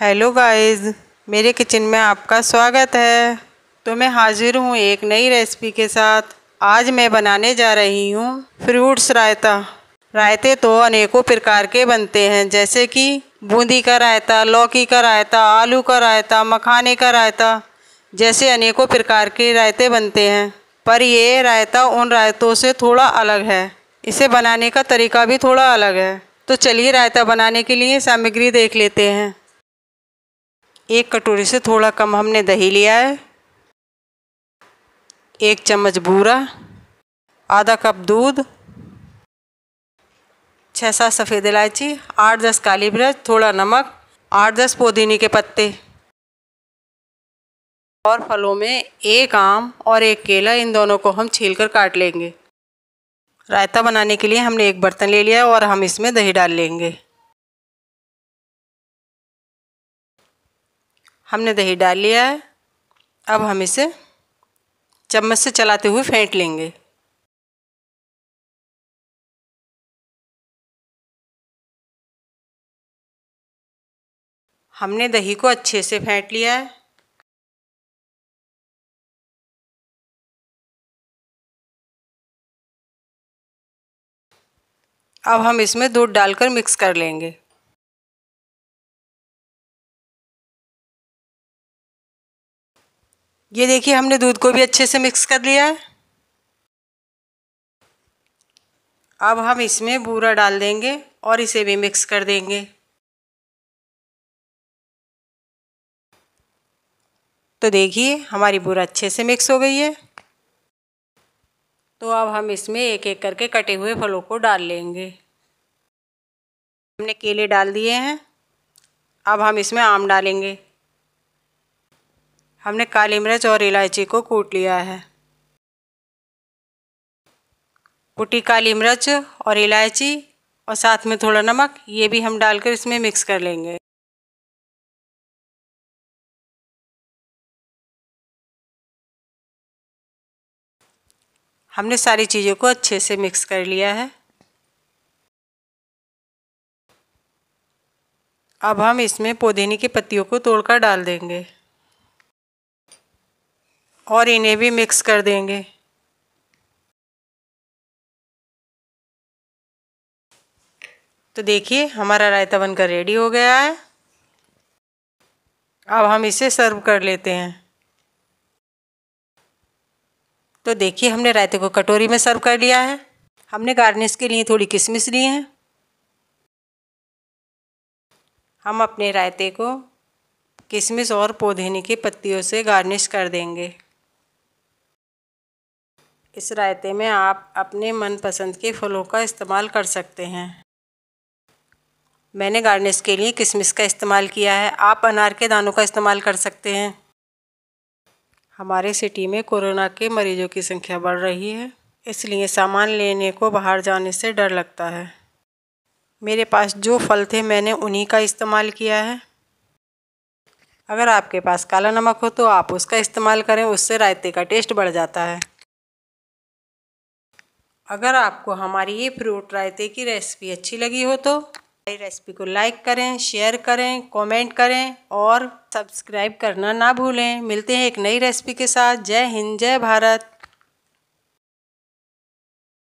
hello guys मेरे kitchen में आपका स्वागत है तो मैं हाज़िर हूँ एक नई रेसिपी के साथ आज मैं बनाने जा रही हूँ फ्रूट्स रायता रायते तो अनेकों प्रकार के बनते हैं जैसे कि बूंदी का रायता लौकी का रायता आलू का रायता मखाने का रायता जैसे अनेकों प्रकार के रायते बनते हैं पर ये रायता उन रायतों से थोड़ा अलग है इसे बनाने का तरीका भी थोड़ा अलग है तो चलिए रायता बनाने के लिए सामग्री देख लेते हैं एक कटोरी से थोड़ा कम हमने दही लिया है एक चम्मच बूरा आधा कप दूध छः सात सफ़ेद इलायची आठ दस काली मिर्च थोड़ा नमक आठ दस पुदीने के पत्ते और फलों में एक आम और एक केला इन दोनों को हम छील कर काट लेंगे रायता बनाने के लिए हमने एक बर्तन ले लिया और हम इसमें दही डाल लेंगे हमने दही डाल लिया है अब हम इसे चम्मच से चलाते हुए फेंट लेंगे हमने दही को अच्छे से फेंट लिया है अब हम इसमें दूध डालकर मिक्स कर लेंगे ये देखिए हमने दूध को भी अच्छे से मिक्स कर लिया है अब हम इसमें बूरा डाल देंगे और इसे भी मिक्स कर देंगे तो देखिए हमारी बूरा अच्छे से मिक्स हो गई है तो अब हम इसमें एक एक करके कटे हुए फलों को डाल लेंगे हमने केले डाल दिए हैं अब हम इसमें आम डालेंगे हमने काली मिर्च और इलायची को कूट लिया है कुटी काली मिर्च और इलायची और साथ में थोड़ा नमक ये भी हम डालकर इसमें मिक्स कर लेंगे हमने सारी चीज़ों को अच्छे से मिक्स कर लिया है अब हम इसमें पुदीने की पत्तियों को तोड़कर डाल देंगे और इन्हें भी मिक्स कर देंगे तो देखिए हमारा रायता बनकर रेडी हो गया है अब हम इसे सर्व कर लेते हैं तो देखिए हमने रायते को कटोरी में सर्व कर लिया है हमने गार्निश के लिए थोड़ी किशमिश ली है हम अपने रायते को किशमिश और पौधेने की पत्तियों से गार्निश कर देंगे इस रायते में आप अपने मनपसंद के फलों का इस्तेमाल कर सकते हैं मैंने गार्निश के लिए किशमिश का इस्तेमाल किया है आप अनार के दानों का इस्तेमाल कर सकते हैं हमारे सिटी में कोरोना के मरीजों की संख्या बढ़ रही है इसलिए सामान लेने को बाहर जाने से डर लगता है मेरे पास जो फल थे मैंने उन्हीं का इस्तेमाल किया है अगर आपके पास काला नमक हो तो आप उसका इस्तेमाल करें उससे रायते का टेस्ट बढ़ जाता है अगर आपको हमारी ये फ्रूट रायते की रेसिपी अच्छी लगी हो तो हमारी रेसिपी को लाइक करें शेयर करें कमेंट करें और सब्सक्राइब करना ना भूलें मिलते हैं एक नई रेसिपी के साथ जय हिंद जय भारत